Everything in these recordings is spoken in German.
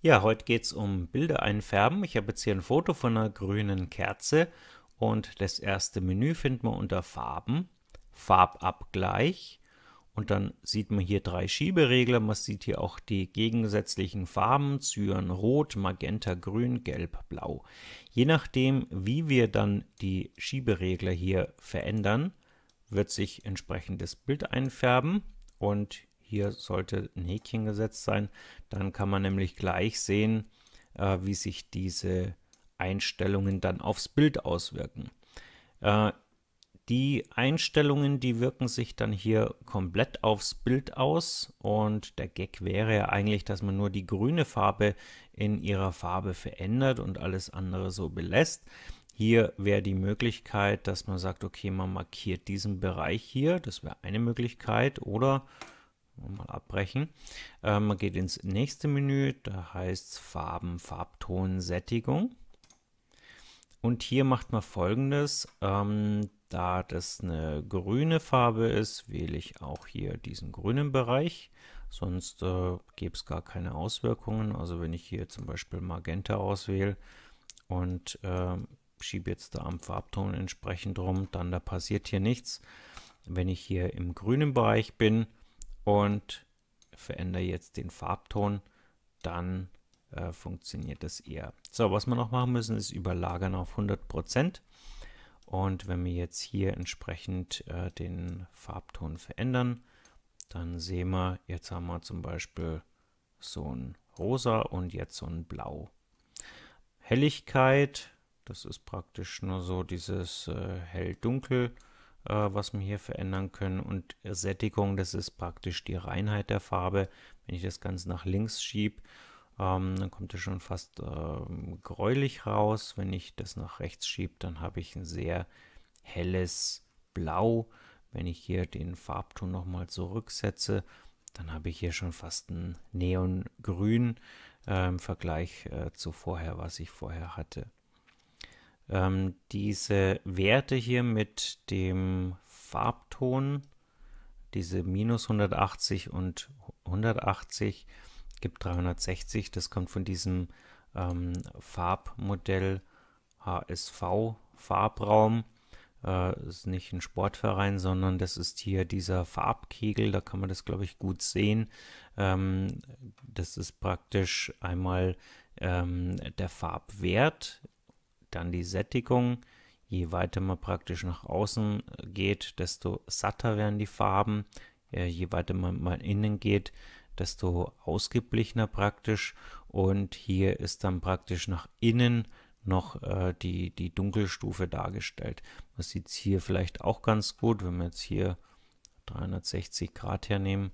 Ja, heute geht es um Bilder einfärben. Ich habe jetzt hier ein Foto von einer grünen Kerze und das erste Menü finden wir unter Farben, Farbabgleich und dann sieht man hier drei Schieberegler. Man sieht hier auch die gegensätzlichen Farben, Zyan, Rot, Magenta, Grün, Gelb, Blau. Je nachdem, wie wir dann die Schieberegler hier verändern, wird sich entsprechend das Bild einfärben und hier sollte ein Häkchen gesetzt sein. Dann kann man nämlich gleich sehen, äh, wie sich diese Einstellungen dann aufs Bild auswirken. Äh, die Einstellungen, die wirken sich dann hier komplett aufs Bild aus und der Gag wäre ja eigentlich, dass man nur die grüne Farbe in ihrer Farbe verändert und alles andere so belässt. Hier wäre die Möglichkeit, dass man sagt, okay, man markiert diesen Bereich hier, das wäre eine Möglichkeit oder mal abbrechen. Ähm, man geht ins nächste Menü, da heißt es Farben, Farbton, Sättigung. Und hier macht man folgendes. Ähm, da das eine grüne Farbe ist, wähle ich auch hier diesen grünen Bereich. Sonst äh, gäbe es gar keine Auswirkungen. Also wenn ich hier zum Beispiel Magenta auswähle und äh, schiebe jetzt da am Farbton entsprechend rum, dann da passiert hier nichts. Wenn ich hier im grünen Bereich bin, und verändere jetzt den Farbton, dann äh, funktioniert das eher. So, was wir noch machen müssen, ist überlagern auf 100%. Und wenn wir jetzt hier entsprechend äh, den Farbton verändern, dann sehen wir, jetzt haben wir zum Beispiel so ein rosa und jetzt so ein blau. Helligkeit, das ist praktisch nur so dieses äh, hell-dunkel äh, was wir hier verändern können. Und Sättigung, das ist praktisch die Reinheit der Farbe. Wenn ich das Ganze nach links schiebe, ähm, dann kommt es schon fast äh, gräulich raus. Wenn ich das nach rechts schiebe, dann habe ich ein sehr helles Blau. Wenn ich hier den Farbton nochmal zurücksetze, dann habe ich hier schon fast ein Neongrün äh, im Vergleich äh, zu vorher, was ich vorher hatte ähm, diese Werte hier mit dem Farbton, diese minus 180 und 180 gibt 360. Das kommt von diesem ähm, Farbmodell HSV Farbraum. Äh, ist nicht ein Sportverein, sondern das ist hier dieser Farbkegel. Da kann man das, glaube ich, gut sehen. Ähm, das ist praktisch einmal ähm, der Farbwert dann die Sättigung. Je weiter man praktisch nach außen äh, geht, desto satter werden die Farben. Äh, je weiter man mal innen geht, desto ausgeblichener praktisch. Und hier ist dann praktisch nach innen noch äh, die, die Dunkelstufe dargestellt. Man sieht es hier vielleicht auch ganz gut, wenn wir jetzt hier 360 Grad hernehmen,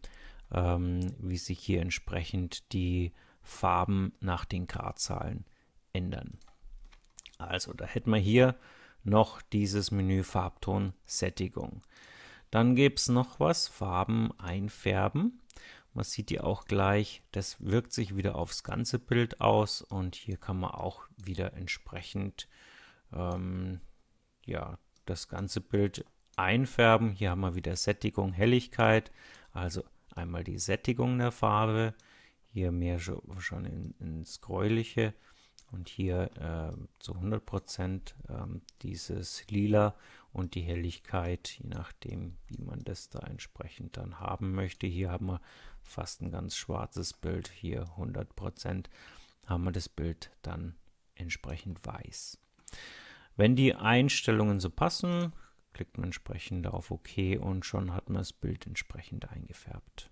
ähm, wie sich hier entsprechend die Farben nach den Gradzahlen ändern. Also da hätten wir hier noch dieses Menü Farbton Sättigung. Dann gibt es noch was, Farben einfärben. Man sieht die auch gleich, das wirkt sich wieder aufs ganze Bild aus und hier kann man auch wieder entsprechend ähm, ja, das ganze Bild einfärben. Hier haben wir wieder Sättigung, Helligkeit, also einmal die Sättigung der Farbe, hier mehr schon ins Gräuliche und hier äh, zu 100% Prozent ähm, dieses Lila und die Helligkeit, je nachdem, wie man das da entsprechend dann haben möchte. Hier haben wir fast ein ganz schwarzes Bild, hier 100% Prozent haben wir das Bild dann entsprechend weiß. Wenn die Einstellungen so passen, klickt man entsprechend auf OK und schon hat man das Bild entsprechend eingefärbt.